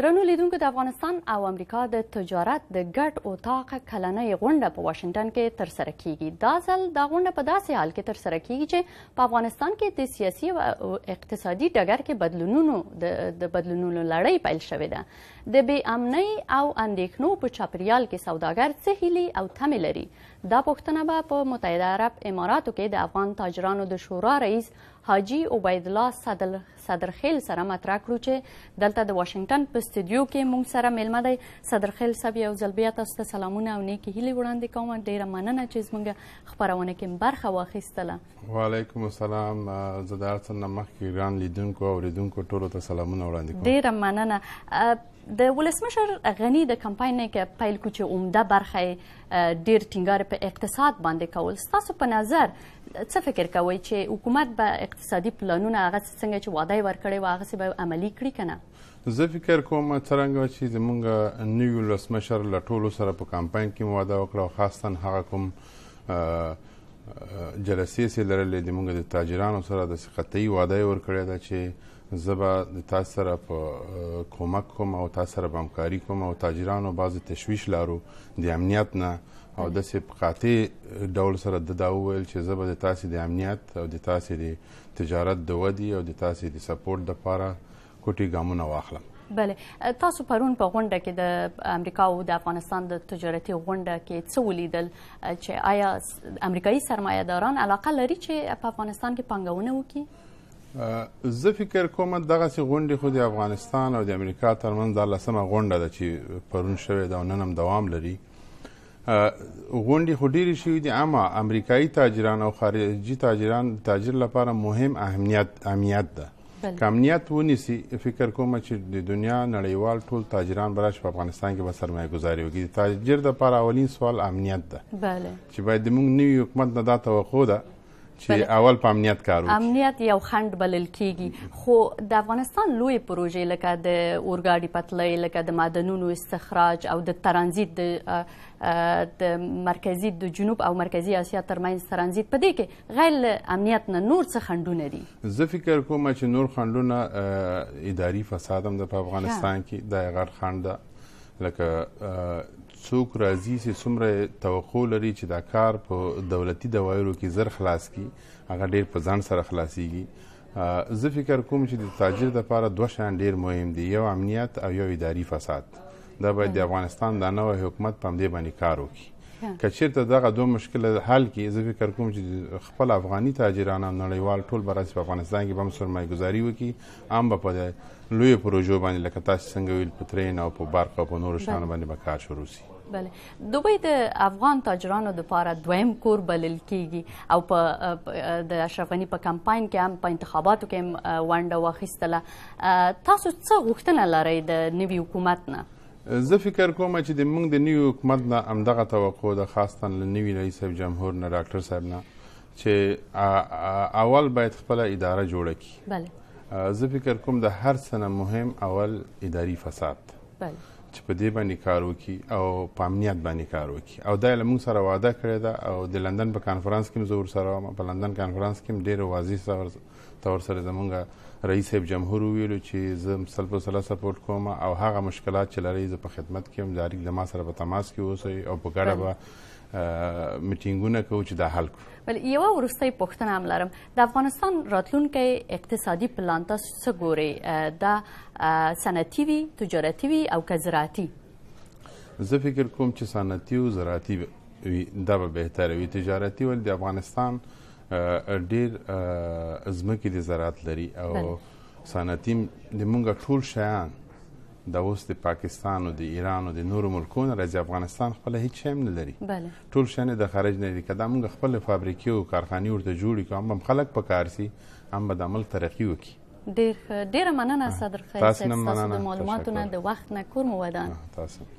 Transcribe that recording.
درنو لیدونکو د افغانستان او امریکا د تجارت د ګډ اتاق کلنۍ غونډه په واشنگټن کې ترسره کیږي دا ځل دا غونډه په داسې حال کې ترسره کیږي چې په افغانستان کې د سیاسي او اقتصادي ډګر کې بدلونونو د بدلونونو لړۍ پیل شوې ده د بې امنۍ او اندېښنو په چاپریال کې سوداګر څه هیلې او تمې لري دا پوښتنه به په متحده عرب اماراتو کې د افغان تاجرانو د شورا رئیس حاجی عبید الله صدر صدرخیل سره مطرح کړو چې دلته د واشنگټن په استودیو کې مونږ سره میلمه دی صدرخیل صاحب یو ځل بیا تاسو ته سلامونه او نیکې هیلې وړاندې کوم ډیره مننه چې زموږ خپرونه کې برخه واخیستله وعلیکم السلام زه د هر څه نه مخکې ګران لیدونکو او اوریدونکو ټولو ته سلامونه وړاندې کوم ډیره مننه د ولسمشر غنی د کمپاین کې پیل کوچې عمده برخه ډیر ټینګار په اقتصاد باندې کول ستاسو په نظر څه فکر کوئ چې حکومت به اقتصادي پلانونه هغه څنګه چې وعده ورکړي و هغه به عملی کړي کنه زه فکر کوم څنګه چې زمونږ نیو ولسمشر لټولو سره په کمپاین کې مواده وکړه خاصتا هغه کوم جلسې سي لرلې د موږ د تاجرانو سره د قطعي وعده ورکړې ده چې زبا د تاسو سره په کومک کوم او تاسو سره همکاري کوم او تاجرانو بعض تشويش لارو د امنیت نه او د سپقاتي ډول سره د داول چې زبر د تاسې د امنیت او د تاسې د تجارت د ودی او د تاسې د سپورټ لپاره کوټي ګامونه واخلم بله تاسو پرون په غونډه کې د امریکا او د افغانستان د تجارتي غونډه کې څه ولیدل چې آیا امریکایي سرمایه‌داران علاقه لري چې په افغانستان کې پانګونه وکړي زه فکر کوم دغه سي غونډه خو د افغانستان او د امریکا ترمنځ د لسمه غونډه ده چې پرون شوې ده او نن هم دوام لري غونډې خو ډېرې شوي دي اما امریکایي تاجران او خارجي تاجران تاجر لپاره مهم اهمیت اهمیت ده که امنیت ونیسي فکر کوم چې د دنیا نړیوال ټول تاجران براش په افغانستان کې به سرمایه ګزاري وکړي تاجر د لپاره اولین سوال امنیت ده بله چې باید موږ نوي حکومت نه دا توقع ده چې اول په امنیت کار وکړي امنیت یو خند بلل کیږي خو د افغانستان لوی پروژې لکه د اورګاډي پټلۍ لکه د معدنونو استخراج او د ترانزیت د د مرکزی د جنوب او مرکزی اسیا ترمنځ ترانزیت پدې کې غیر امنیت نه نور څه خندونه دي زه فکر کوم چې نور خندونه اداري فساد هم د افغانستان کې د غیر خند ده لکه څوک راځي چې څومره توقع لري چې دا کار په دولتي دوایرو کې زر خلاص کی هغه ډیر په ځان سره خلاصيږي زه فکر کوم چې د تاجر لپاره دوه شیان ډیر مهم دي یو امنیت او یو اداري فساد دا باید د افغانستان د نوې حکومت په دې باندې کار وکړي که چیرته دغه دوه مشکل حل کی زه فکر کوم چې خپل افغاني تاجران او نړیوال ټول براسي په افغانستان کې به هم سرمایه ګزاري وکړي هم به په لوی پروژو باندې لکه تاسو څنګه ویل په ترین او په برق او په نورو شیانو باندې به کار شروع شي بله دوبه د افغان تاجرانو لپاره دویم کور بلل کیږي او په د اشرف غنی په کمپاین کې هم په انتخاباتو کې هم ونډه واخیستله تاسو څه غوښتنه لرئ د نوي حکومت نه زه فکر کوم چې د موږ د نوي حکومت نه همدغه توقع ده خاصتاً له نوي رئیس صاحب جمهور نه ډاکټر صاحب نه چې اول باید خپله اداره جوړه کړي بله زه فکر کوم د هر څه مهم اول اداري فساد بله چې په دې باندې کار وکړي او په امنیت باندې کار وکړي او دا له موږ سره وعده کړې ده او د لندن په کانفرانس کې زور سره په لندن کانفرانس کې ډېر واضح تور سره زمونږ رئیس صاحب جمهور ویلو چې زم سل په سل سپورټ کوم او هغه مشکلات چې لري زه په خدمت کې هم جاری د ما سره په تماس کې اوسئ او په ګډه به میټینګونه کوو چې دا حل کړو بل یو ورستۍ پوښتنه هم لرم د افغانستان راتلونکي اقتصادي پلان تاسو څه ګوري دا صنعتي وي تجارتي وي او که زراعتي زه فکر کوم چې صنعتي او زراعتي دا به بهتره وي تجارتي ول د افغانستان ډیر ازمکې د زراعت لري او صنعتي د مونږ ټول شیان د اوس د پاکستان او د ایران او د نورو ملکونو راځي افغانستان خپل هیڅ شی نه لري بله ټول شنه د خارج نه لري کله موږ خپل فابریکې او کارخانې ورته جوړې کوو هم خلک په کار سي هم به د عمل ترقي وکړي ډیر ډیر مننه صدر خیر صاحب تاسو د معلوماتو نه د وخت نه کور مو ودان تاسو